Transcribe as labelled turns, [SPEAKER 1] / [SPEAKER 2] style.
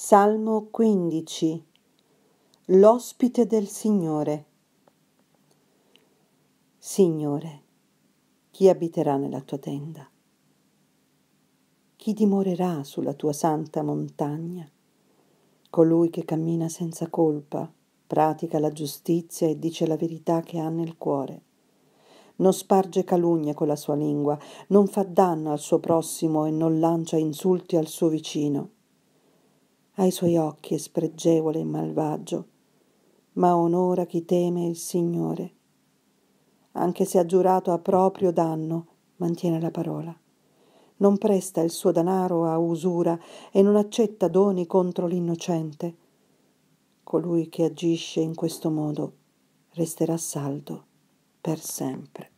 [SPEAKER 1] Salmo 15 L'ospite del Signore Signore, chi abiterà nella tua tenda? Chi dimorerà sulla tua santa montagna? Colui che cammina senza colpa, pratica la giustizia e dice la verità che ha nel cuore. Non sparge calunnia con la sua lingua, non fa danno al suo prossimo e non lancia insulti al suo vicino ai suoi occhi è spregevole e malvagio, ma onora chi teme il Signore. Anche se ha giurato a proprio danno, mantiene la parola. Non presta il suo danaro a usura e non accetta doni contro l'innocente. Colui che agisce in questo modo resterà saldo per sempre.